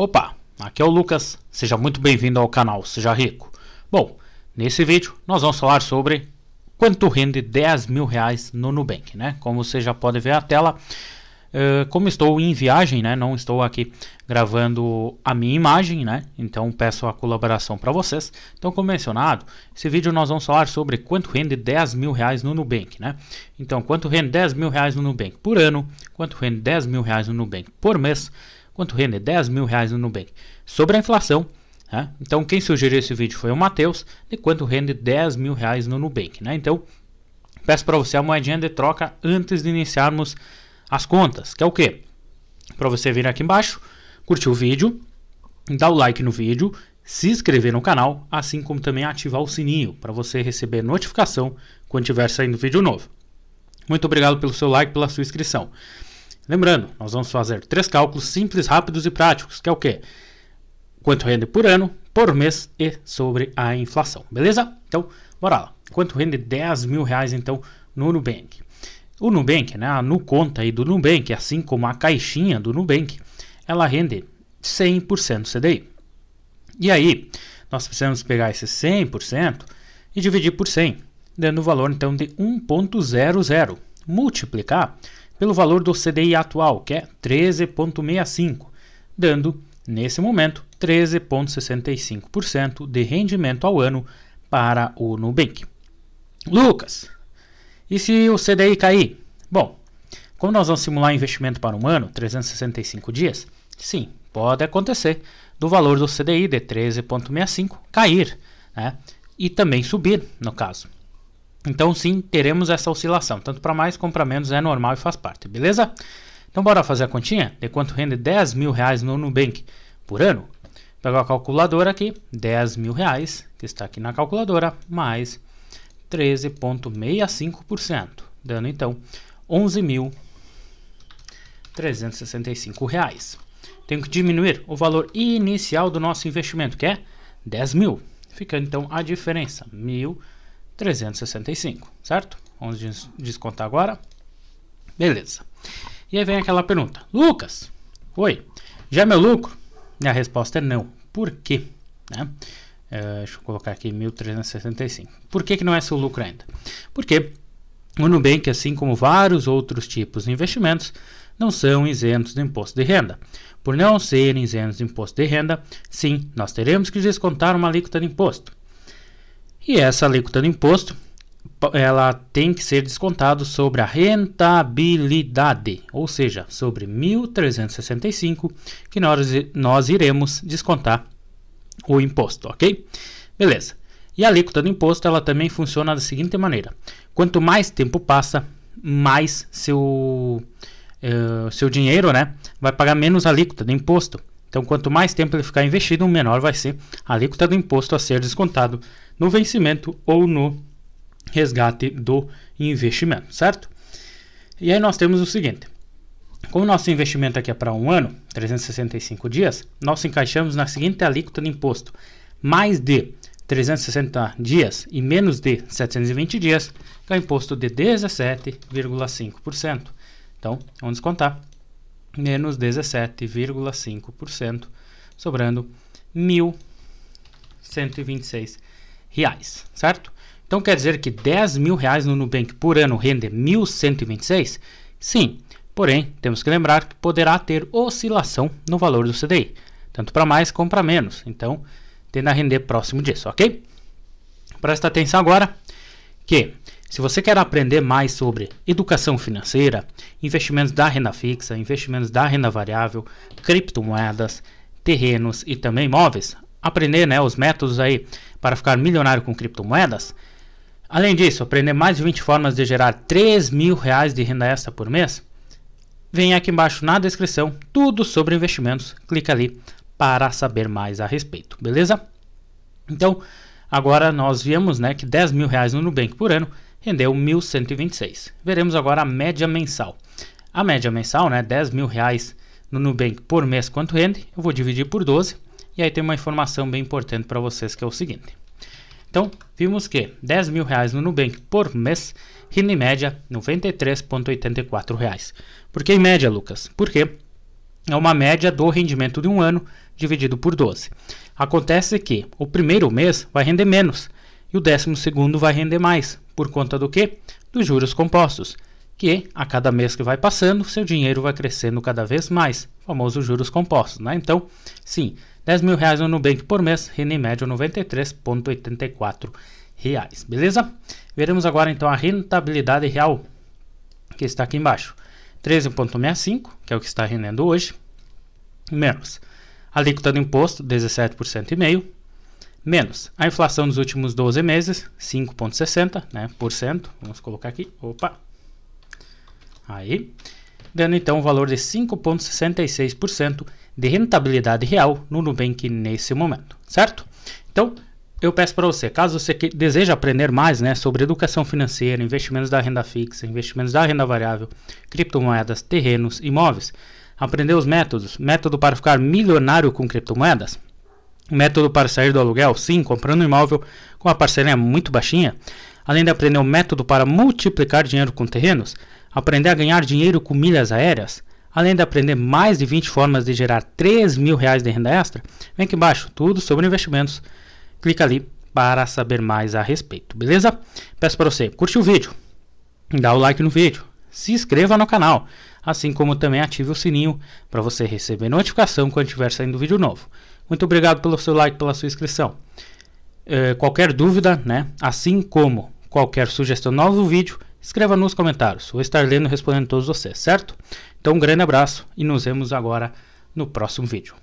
Opa, aqui é o Lucas, seja muito bem-vindo ao canal Seja Rico. Bom, nesse vídeo nós vamos falar sobre quanto rende 10 mil reais no Nubank, né? Como você já pode ver a tela, eh, como estou em viagem, né? Não estou aqui gravando a minha imagem, né? Então peço a colaboração para vocês. Então, como mencionado, esse vídeo nós vamos falar sobre quanto rende 10 mil reais no Nubank, né? Então, quanto rende 10 mil reais no Nubank por ano, quanto rende 10 mil reais no Nubank por mês, Quanto rende? É 10 mil reais no Nubank. Sobre a inflação, né? então quem sugeriu esse vídeo foi o Matheus, de quanto rende 10 mil reais no Nubank. Né? Então, peço para você a moedinha de troca antes de iniciarmos as contas, que é o que? Para você vir aqui embaixo, curtir o vídeo, dar o like no vídeo, se inscrever no canal, assim como também ativar o sininho para você receber notificação quando tiver saindo vídeo novo. Muito obrigado pelo seu like, pela sua inscrição. Lembrando, nós vamos fazer três cálculos simples, rápidos e práticos, que é o quê? Quanto rende por ano, por mês e sobre a inflação, beleza? Então, bora lá. Quanto rende 10 mil reais, então, no Nubank? O Nubank, né, a Nuconta aí do Nubank, assim como a caixinha do Nubank, ela rende 100% CDI. E aí, nós precisamos pegar esse 100% e dividir por 100, dando o valor, então, de 1.00, multiplicar pelo valor do CDI atual, que é 13,65, dando, nesse momento, 13,65% de rendimento ao ano para o Nubank. Lucas, e se o CDI cair? Bom, como nós vamos simular investimento para um ano, 365 dias, sim, pode acontecer do valor do CDI de 13,65 cair né? e também subir, no caso. Então sim, teremos essa oscilação, tanto para mais como para menos, é normal e faz parte, beleza? Então bora fazer a continha de quanto rende 10 mil reais no Nubank por ano? Pegar a calculadora aqui, 10 mil reais, que está aqui na calculadora, mais 13,65%, dando então 11.365 reais. Tenho que diminuir o valor inicial do nosso investimento, que é 10 mil. Fica então a diferença, 1.000 365, certo? Vamos des descontar agora. Beleza. E aí vem aquela pergunta. Lucas, oi, já é meu lucro? E a resposta é não. Por quê? Né? Uh, deixa eu colocar aqui 1365. Por que, que não é seu lucro ainda? Porque o Nubank, assim como vários outros tipos de investimentos, não são isentos do imposto de renda. Por não serem isentos do imposto de renda, sim, nós teremos que descontar uma alíquota de imposto. E essa alíquota do imposto, ela tem que ser descontada sobre a rentabilidade, ou seja, sobre 1.365 que nós, nós iremos descontar o imposto, ok? Beleza. E a alíquota do imposto ela também funciona da seguinte maneira: quanto mais tempo passa, mais seu, uh, seu dinheiro né, vai pagar menos alíquota de imposto. Então, quanto mais tempo ele ficar investido, menor vai ser a alíquota do imposto a ser descontado no vencimento ou no resgate do investimento, certo? E aí nós temos o seguinte: como nosso investimento aqui é para um ano, 365 dias, nós encaixamos na seguinte alíquota de imposto: mais de 360 dias e menos de 720 dias, que é o imposto de 17,5%. Então, vamos descontar menos 17,5%, sobrando R$ 1.126, certo? Então quer dizer que 10 mil reais no Nubank por ano rende 1.126? Sim, porém temos que lembrar que poderá ter oscilação no valor do CDI, tanto para mais como para menos, então tende a render próximo disso, ok? Presta atenção agora que se você quer aprender mais sobre educação financeira, investimentos da renda fixa, investimentos da renda variável, criptomoedas, terrenos e também imóveis, aprender né, os métodos aí para ficar milionário com criptomoedas, além disso, aprender mais de 20 formas de gerar 3 mil reais de renda extra por mês, vem aqui embaixo na descrição tudo sobre investimentos. Clica ali para saber mais a respeito, beleza? Então, agora nós viemos né, que 10 mil reais no Nubank por ano rendeu 1.126. Veremos agora a média mensal. A média mensal, né, 10 mil reais no Nubank por mês quanto rende, eu vou dividir por 12 e aí tem uma informação bem importante para vocês que é o seguinte. Então, vimos que 10 mil reais no Nubank por mês rende em média R$ 93,84. Por que em média, Lucas? Porque é uma média do rendimento de um ano dividido por 12. Acontece que o primeiro mês vai render menos e o décimo segundo vai render mais, por conta do quê? Dos juros compostos, que a cada mês que vai passando, seu dinheiro vai crescendo cada vez mais, famoso juros compostos, né? Então, sim, 10 mil reais no Nubank por mês, renda em média 93,84 reais, beleza? Veremos agora então a rentabilidade real, que está aqui embaixo, 13,65, que é o que está rendendo hoje, menos alíquota do imposto 17,5%, menos a inflação nos últimos 12 meses, 5,60%, né, por cento, vamos colocar aqui, opa, aí, dando então o valor de 5,66% de rentabilidade real no Nubank nesse momento, certo? Então, eu peço para você, caso você que deseja aprender mais né, sobre educação financeira, investimentos da renda fixa, investimentos da renda variável, criptomoedas, terrenos, imóveis, aprender os métodos, método para ficar milionário com criptomoedas, Método para sair do aluguel? Sim, comprando um imóvel com uma parcelinha muito baixinha. Além de aprender o método para multiplicar dinheiro com terrenos, aprender a ganhar dinheiro com milhas aéreas, além de aprender mais de 20 formas de gerar 3 mil reais de renda extra, vem aqui embaixo, tudo sobre investimentos. Clica ali para saber mais a respeito, beleza? Peço para você, curte o vídeo, dá o like no vídeo, se inscreva no canal, assim como também ative o sininho para você receber notificação quando estiver saindo vídeo novo. Muito obrigado pelo seu like, pela sua inscrição. É, qualquer dúvida, né? Assim como qualquer sugestão novo vídeo, escreva nos comentários. Vou estar lendo e respondendo todos vocês, certo? Então, um grande abraço e nos vemos agora no próximo vídeo.